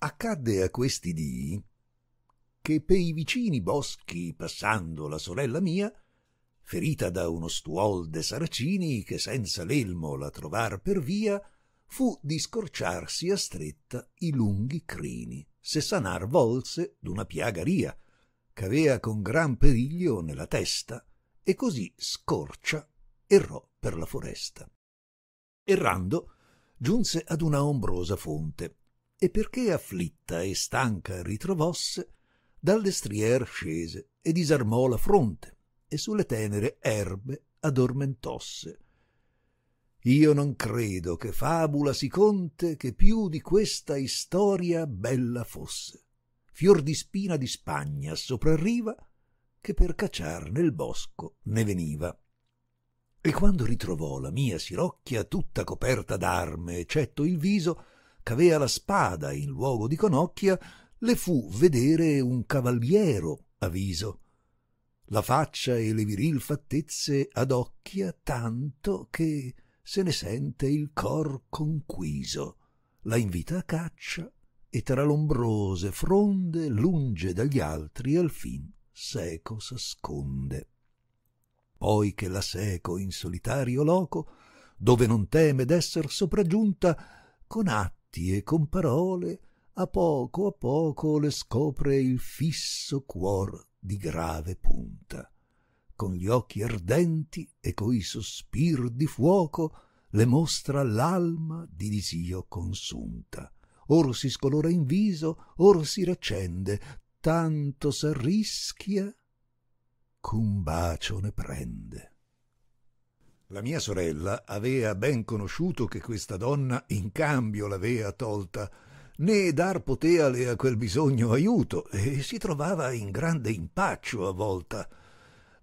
Accadde a questi dì che per i vicini boschi, passando la sorella mia, ferita da uno stuol de saracini che senza l'elmo la trovar per via, fu di scorciarsi a stretta i lunghi crini, se sanar volse d'una piaga ria, ch'avea con gran periglio nella testa, e così scorcia errò per la foresta. Errando, giunse ad una ombrosa fonte, e perché afflitta e stanca ritrovosse, dal destrier scese e disarmò la fronte e sulle tenere erbe addormentosse. Io non credo che fabula si conte che più di questa istoria bella fosse. Fior di spina di Spagna soprarriva che per cacciar nel bosco ne veniva. E quando ritrovò la mia sirocchia tutta coperta d'arme, eccetto il viso, ch'avea la spada in luogo di conocchia, le fu vedere un cavaliero viso. La faccia e le viril fattezze adocchia tanto che se ne sente il cor conquiso. La invita a caccia e tra l'ombrose fronde lunge dagli altri al fin seco s'asconde. Poi che la seco in solitario loco, dove non teme d'esser sopraggiunta, con atto atti e con parole a poco a poco le scopre il fisso cuor di grave punta con gli occhi ardenti e coi sospir di fuoco le mostra l'alma di disio consunta or si scolora in viso or si raccende tanto s'arrischia ch'un bacio ne prende la mia sorella avea ben conosciuto che questa donna in cambio l'avea tolta, né dar poteale a quel bisogno aiuto, e si trovava in grande impaccio a volta.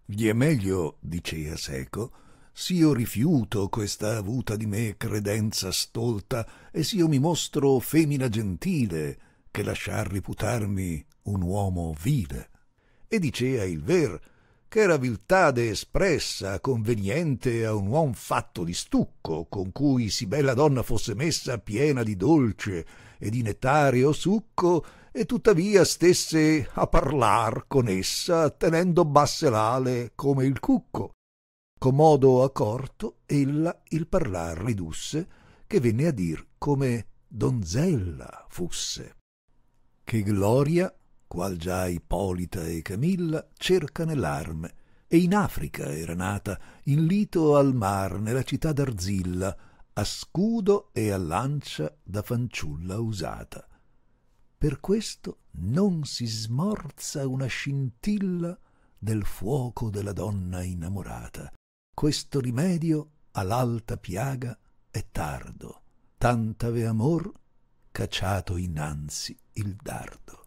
Gli è meglio, dicea seco, s'io rifiuto questa avuta di me credenza stolta, e s'io mi mostro femmina gentile, che lasciar riputarmi un uomo vile. E dicea il ver, era viltade espressa, conveniente a un uom fatto di stucco, con cui si bella donna fosse messa piena di dolce e di nettario succo, e tuttavia stesse a parlar con essa, tenendo basse l'ale come il cucco. con modo accorto, ella il parlar ridusse, che venne a dir come donzella fusse. Che gloria qual già Ippolita e Camilla, cerca nell'arme, e in Africa era nata, in lito al mar, nella città d'Arzilla, a scudo e a lancia da fanciulla usata. Per questo non si smorza una scintilla del fuoco della donna innamorata. Questo rimedio all'alta piaga è tardo, tant'ave amor cacciato innanzi il dardo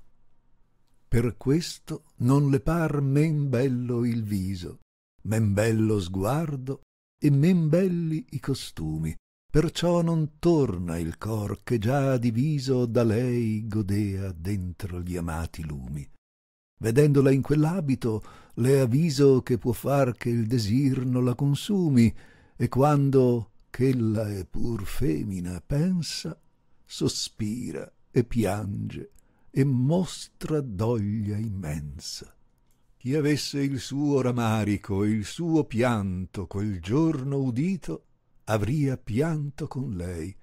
per questo non le par men bello il viso men bello sguardo e men belli i costumi perciò non torna il cor che già diviso da lei godea dentro gli amati lumi vedendola in quell'abito le avviso che può far che il desir non la consumi e quando ch'ella è pur femina pensa sospira e piange e mostra doglia immensa chi avesse il suo ramarico e il suo pianto quel giorno udito avria pianto con lei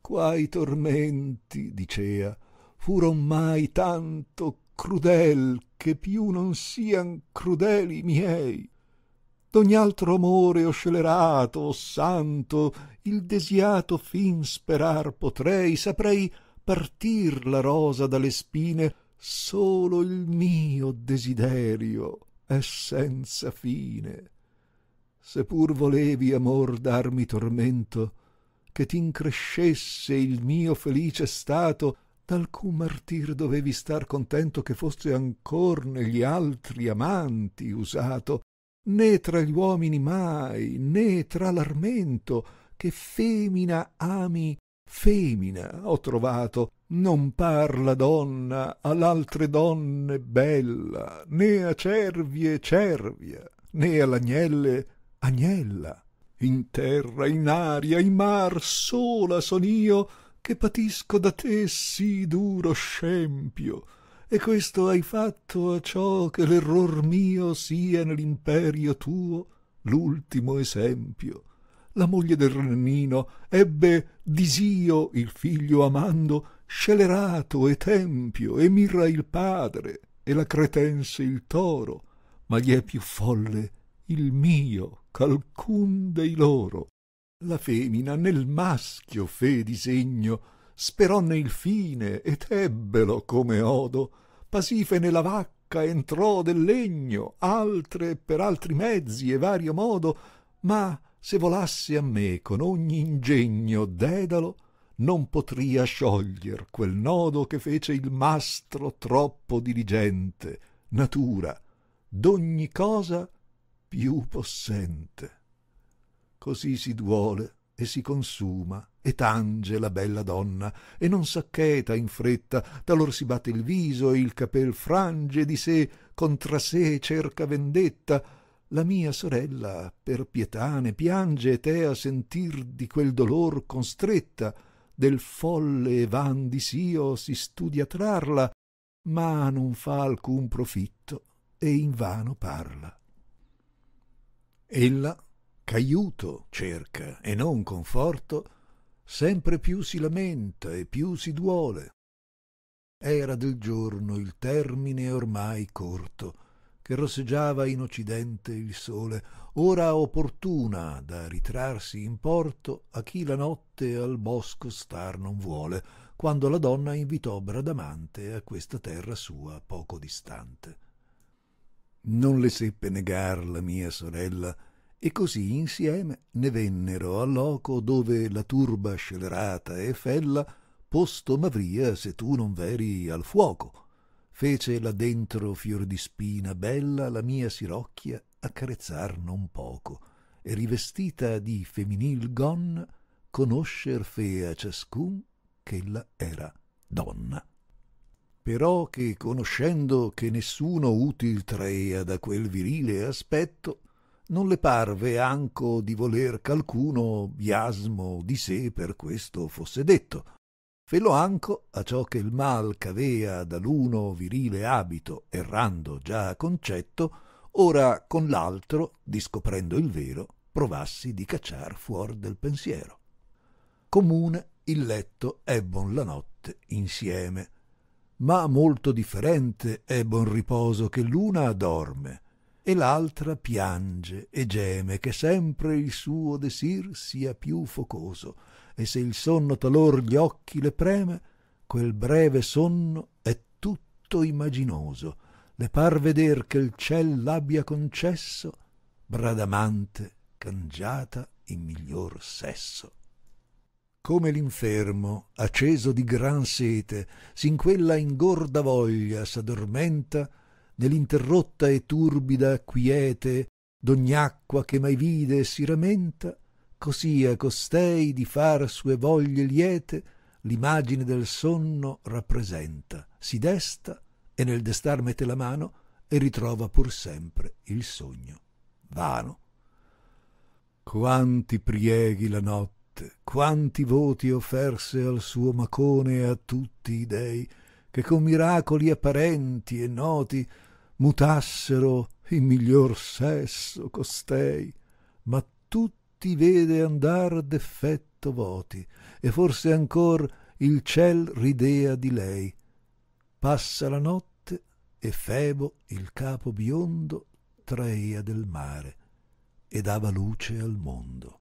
quai tormenti dicea furon mai tanto crudel che più non sian crudeli miei d'ogni altro amore o scelerato o santo il desiato fin sperar potrei saprei partir la rosa dalle spine solo il mio desiderio è senza fine se pur volevi amor darmi tormento che t'increscesse il mio felice stato d'alcun martir dovevi star contento che fosse ancor negli altri amanti usato né tra gli uomini mai né tra l'armento che femina ami femina ho trovato non parla donna all'altre donne bella né a cervie cervia né all'agnelle agnella in terra in aria in mar sola son io che patisco da te sì duro scempio e questo hai fatto a ciò che l'error mio sia nell'imperio tuo l'ultimo esempio la moglie del Rannino, ebbe Disio, il figlio amando, scelerato e Tempio, e Mirra il padre, e la Cretense il toro, ma gli è più folle il mio, ch'alcun dei loro. La femmina nel maschio fe disegno, speronne il fine ed ebbelo come odo, Pasifene la vacca entrò del legno, altre per altri mezzi e vario modo, ma se volassi a me con ogni ingegno dedalo non potria scioglier quel nodo che fece il mastro troppo diligente natura d'ogni cosa più possente così si duole e si consuma e tange la bella donna e non s'accheta in fretta talor si batte il viso e il capel frange di sé contra sé cerca vendetta la mia sorella per pietà ne piange e te a sentir di quel dolor constretta del folle e van disio si studia trarla ma non fa alcun profitto e in vano parla ella ch'aiuto cerca e non conforto sempre più si lamenta e più si duole era del giorno il termine ormai corto che rosseggiava in occidente il sole, ora opportuna da ritrarsi in porto a chi la notte al bosco star non vuole, quando la donna invitò Bradamante a questa terra sua poco distante. Non le seppe negar la mia sorella, e così insieme ne vennero al loco dove la turba scelerata e fella posto m'avria se tu non veri al fuoco fece là dentro fior di spina bella la mia sirocchia accarezzar non poco e rivestita di femminil gonna conoscer fe a ciascun ch'ella era donna però che conoscendo che nessuno util traea da quel virile aspetto non le parve anco di voler ch'alcuno biasmo di sé per questo fosse detto Felo anco a ciò che il mal ch'avea dall'uno virile abito, errando già concetto, ora con l'altro, discoprendo il vero, provassi di cacciar fuor del pensiero. Comune il letto ebbon la notte insieme, ma molto differente è ebbon riposo che l'una dorme, e l'altra piange e geme che sempre il suo desir sia più focoso e se il sonno talor gli occhi le preme, quel breve sonno è tutto immaginoso. le par veder che il ciel l'abbia concesso, bradamante cangiata in miglior sesso. Come l'infermo, acceso di gran sete, sin quella ingorda voglia s'addormenta, nell'interrotta e turbida quiete d'ogni acqua che mai vide si ramenta, così a costei di far sue voglie liete l'immagine del sonno rappresenta si desta e nel destar mette la mano e ritrova pur sempre il sogno vano quanti prieghi la notte quanti voti offerse al suo macone e a tutti i dei che con miracoli apparenti e noti mutassero in miglior sesso costei ma tutti ti vede andar d'effetto voti e forse ancor il ciel ridea di lei passa la notte e febo il capo biondo traea del mare e dava luce al mondo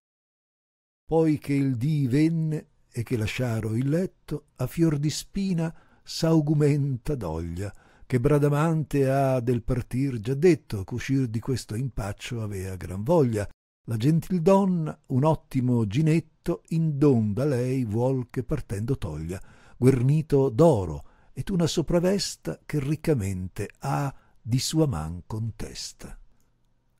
poi che il dì venne e che lasciaro il letto a fior di spina s'augumenta doglia che Bradamante ha del partir già detto, ch'uscir di questo impaccio avea gran voglia, la gentildonna un ottimo ginetto in don da lei vuol che partendo toglia guernito d'oro ed una sopravesta che riccamente ha di sua man contesta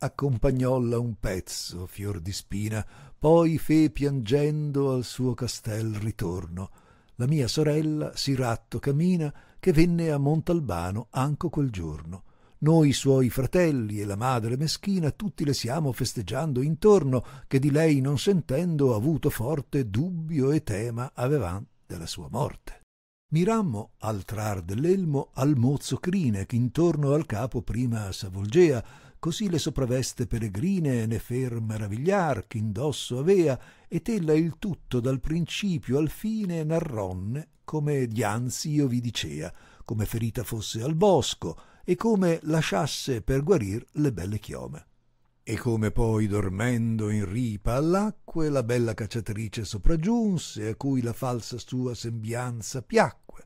accompagnolla un pezzo fior di spina poi fe piangendo al suo castel ritorno la mia sorella si ratto camina che venne a montalbano anco quel giorno noi suoi fratelli e la madre meschina tutti le siamo festeggiando intorno, che di lei non sentendo avuto forte dubbio e tema avevan della sua morte. Mirammo al trar dell'elmo al mozzo crine, intorno al capo prima s'avvolgea, così le sopraveste peregrine ne fer maravigliar indosso avea, et ella il tutto dal principio al fine narronne come dianzi io vi dicea, come ferita fosse al bosco, e come lasciasse per guarir le belle chiome. E come poi dormendo in ripa all'acque la bella cacciatrice sopraggiunse, a cui la falsa sua sembianza piacque,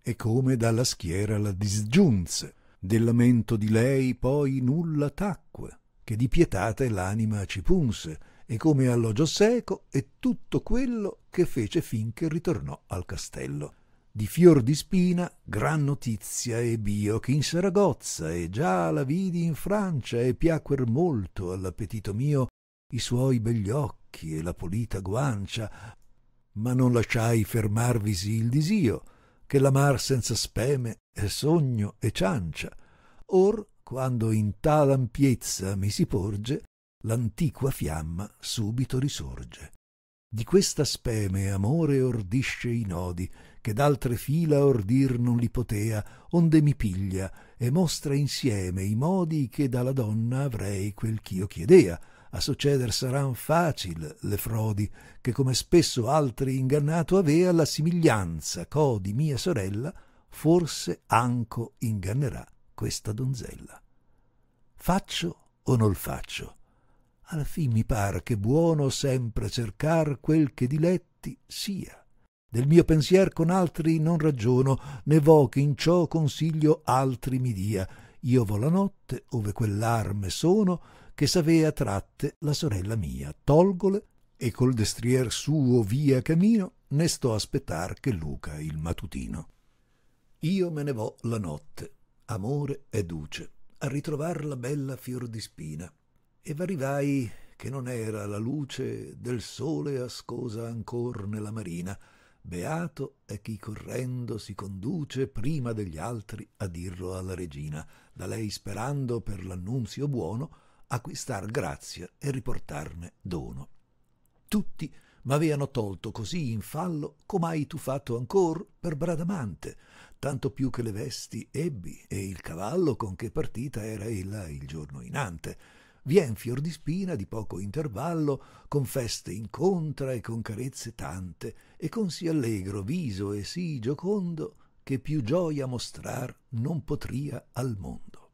e come dalla schiera la disgiunse, del lamento di lei poi nulla tacque, che di pietate l'anima ci punse, e come alloggiò seco e tutto quello che fece finché ritornò al castello di fior di spina, gran notizia e bio che in Saragozza e già la vidi in Francia e piacquer molto all'appetito mio i suoi begli occhi e la polita guancia, ma non lasciai fermarvisi il disio, che la mar senza speme è sogno e ciancia. Or, quando in tal ampiezza mi si porge, l'antiqua fiamma subito risorge. Di questa speme amore ordisce i nodi, che d'altre fila ordir non li potea, onde mi piglia e mostra insieme i modi che dalla donna avrei quel ch'io chiedea. A succeder saran facil le frodi, che come spesso altri ingannato avea la simiglianza co di mia sorella, forse anco ingannerà questa donzella. Faccio o non faccio? Alla fin mi par che buono sempre cercar quel che diletti sia del mio pensier con altri non ragiono, né vo che in ciò consiglio altri mi dia. Io vo la notte, ove quell'arme sono, che s'avea tratte la sorella mia. Tolgole e col destrier suo via camino, ne sto aspettar che Luca il matutino. Io me ne vo la notte, amore e duce, a ritrovar la bella fior di spina, E v'arrivai che non era la luce del sole ascosa ancor nella marina, Beato è chi correndo si conduce prima degli altri a dirlo alla regina, da lei sperando per l'annunzio buono acquistar grazia e riportarne dono. Tutti m'aveano tolto così in fallo hai tu fatto ancor per Bradamante, tanto più che le vesti ebbi e il cavallo con che partita era ella il giorno inante vien Fiordispina di poco intervallo, con feste incontra e con carezze tante, e con sì allegro viso e sì giocondo, che più gioia mostrar non potria al mondo.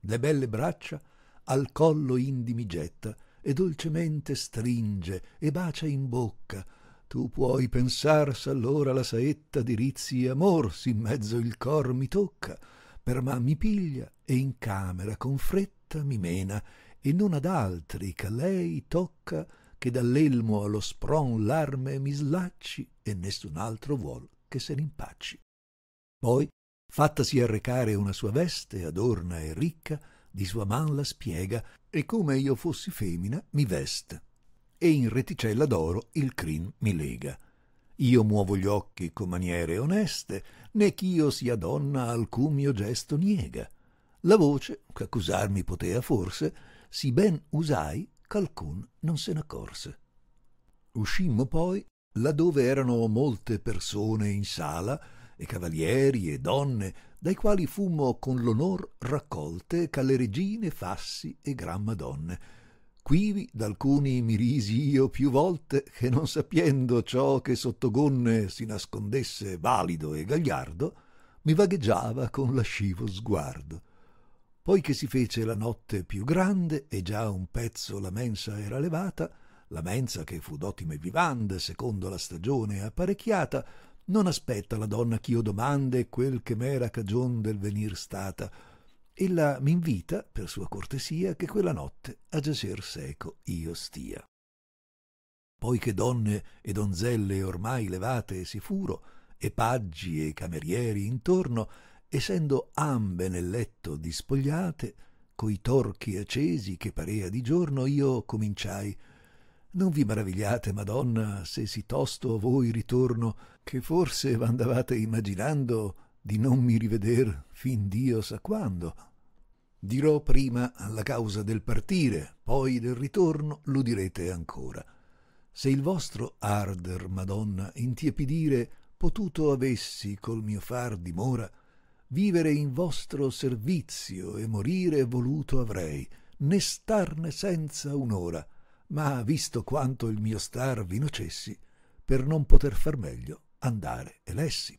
Le belle braccia al collo indimi getta, e dolcemente stringe e bacia in bocca, tu puoi pensar s'allora la saetta di rizzi e amor si in mezzo il cor mi tocca, per ma mi piglia e in camera con fretta mi mena e non ad altri che lei tocca che dall'elmo allo spron l'arme mi slacci e nessun altro vuol che se n'impacci. Poi, fattasi arrecare una sua veste adorna e ricca, di sua man la spiega e come io fossi femina mi veste e in reticella d'oro il crin mi lega. Io muovo gli occhi con maniere oneste, né ch'io sia donna alcun mio gesto niega. La voce, che accusarmi potea forse, si ben usai ch'alcun non se n'accorse. Uscimmo poi laddove erano molte persone in sala, e cavalieri e donne, dai quali fummo con l'onor raccolte calle regine, fassi e gran madonne. Quivi d'alcuni mi risi io più volte, che non sappiendo ciò che sotto gonne si nascondesse valido e gagliardo, mi vagheggiava con lascivo sguardo poi che si fece la notte più grande e già un pezzo la mensa era levata, la mensa che fu d'ottime vivande secondo la stagione apparecchiata, non aspetta la donna ch'io domande quel che m'era cagion del venir stata. Ella m'invita, per sua cortesia, che quella notte a giacer seco io stia. Poi che donne e donzelle ormai levate si furo, e paggi e camerieri intorno, essendo ambe nel letto dispogliate, coi torchi accesi che parea di giorno, io cominciai non vi maravigliate, Madonna, se sì tosto a voi ritorno, che forse v'andavate imaginando di non mi riveder fin Dio sa quando. Dirò prima la causa del partire, poi del ritorno l'udirete ancora. Se il vostro arder, Madonna, intiepidire potuto avessi col mio far dimora, vivere in vostro servizio e morire voluto avrei, né starne senza un'ora, ma visto quanto il mio star vi nocessi, per non poter far meglio andare e lessi.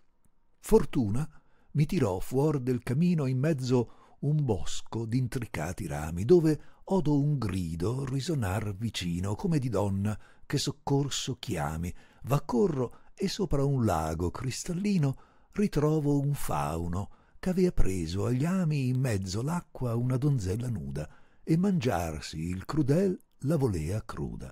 Fortuna mi tirò fuor del camino in mezzo un bosco d'intricati rami, dove odo un grido risonar vicino, come di donna che soccorso chiami, va corro e sopra un lago cristallino ritrovo un fauno che avea preso agli ami in mezzo l'acqua una donzella nuda e mangiarsi il crudel la volea cruda.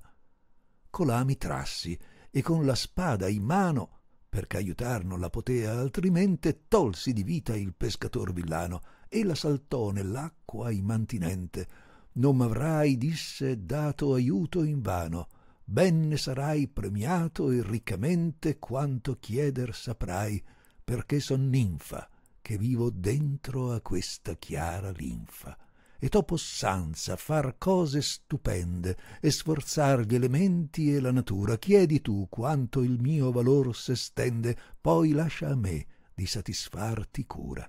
Colà mi trassi e con la spada in mano, perché aiutar non la potea altrimenti, tolsi di vita il pescator villano e la saltò nell'acqua immantinente. Non m'avrai, disse, dato aiuto in vano, ben ne sarai premiato e riccamente quanto chieder saprai, perché son ninfa che vivo dentro a questa chiara linfa e t'ho possanza far cose stupende e sforzar gli elementi e la natura chiedi tu quanto il mio valor s'estende poi lascia a me di satisfarti cura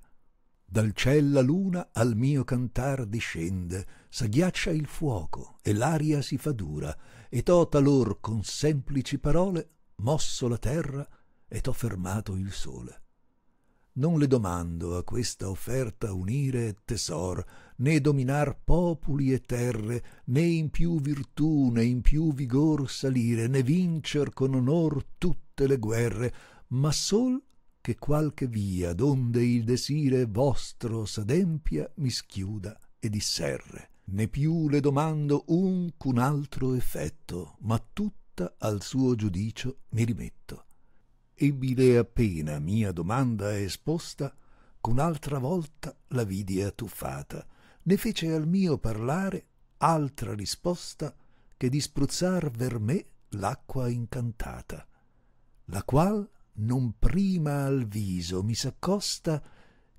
dal ciel la luna al mio cantar discende s'agghiaccia il fuoco e l'aria si fa dura e t'ho talor con semplici parole mosso la terra e t'ho fermato il sole non le domando a questa offerta unire tesor, né dominar populi e terre, né in più virtù né in più vigor salire, né vincer con onor tutte le guerre, ma sol che qualche via donde il desire vostro s'adempia mi schiuda e disserre. Né più le domando un ch'un altro effetto, ma tutta al suo giudicio mi rimetto ebile appena mia domanda esposta, un'altra volta la vidi attuffata, ne fece al mio parlare altra risposta che di spruzzar ver me l'acqua incantata, la qual non prima al viso mi s'accosta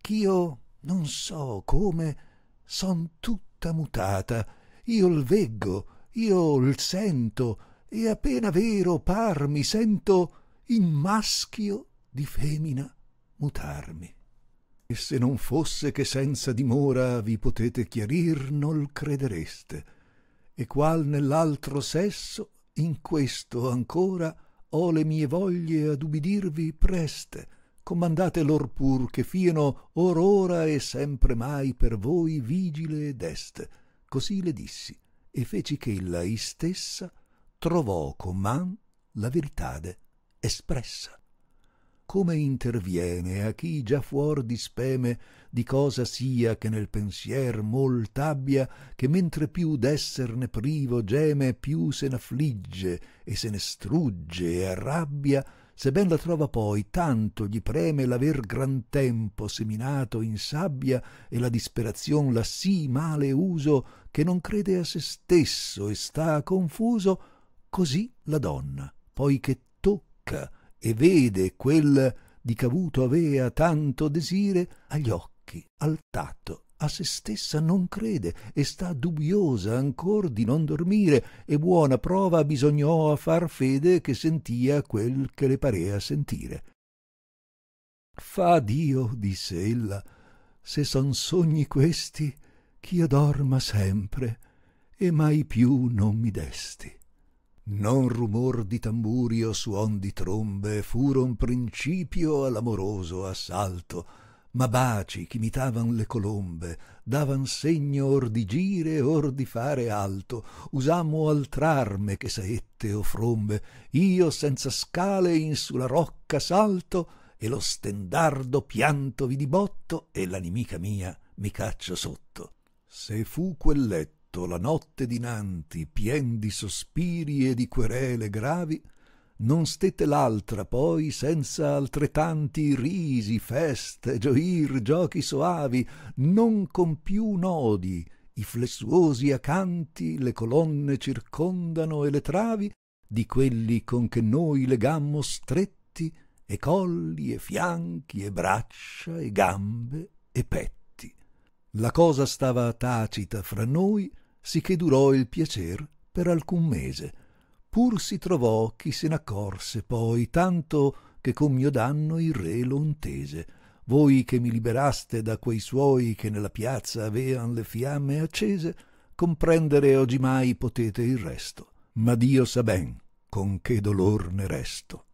ch'io non so come son tutta mutata, io il veggo, io il sento, e appena vero par mi sento in maschio di femina mutarmi. E se non fosse che senza dimora vi potete chiarir, nol credereste, e qual nell'altro sesso, in questo ancora ho le mie voglie ad ubidirvi preste, comandate lor pur che fieno or ora e sempre mai per voi vigile ed est. Così le dissi, e feci che ella istessa trovò con man la veritade espressa. Come interviene a chi già fuor di speme di cosa sia che nel pensier abbia che mentre più d'esserne privo geme, più se n'affligge e se ne strugge e arrabbia, se ben la trova poi, tanto gli preme l'aver gran tempo seminato in sabbia e la disperazion la sì male uso che non crede a se stesso e sta confuso, così la donna, poiché tocca e vede quel di cavuto avea tanto desire agli occhi, al tatto, a se stessa non crede e sta dubbiosa ancor di non dormire e buona prova bisognò a far fede che sentia quel che le parea sentire. Fa Dio, disse ella, se son sogni questi, ch'io dorma sempre e mai più non mi desti. Non rumor di tamburi o suon di trombe furon principio all'amoroso assalto, ma baci ch'imitavan le colombe, davan segno or di gire or di fare alto, usammo altr'arme che saette o frombe, io senza scale in su la rocca salto, e lo stendardo piantovi di botto, e la nimica mia mi caccia sotto. Se fu quel letto, letto la notte dinanti, pien di sospiri e di querele gravi, non stette l'altra poi senza altrettanti risi, feste, gioir, giochi soavi, non con più nodi, i flessuosi acanti le colonne circondano e le travi di quelli con che noi legammo stretti e colli e fianchi e braccia e gambe e petti. La cosa stava tacita fra noi, sicché durò il piacer per alcun mese pur si trovò chi se n'accorse poi tanto che con mio danno il re lo intese voi che mi liberaste da quei suoi che nella piazza avean le fiamme accese comprendere ogimai potete il resto ma dio sa ben con che dolor ne resto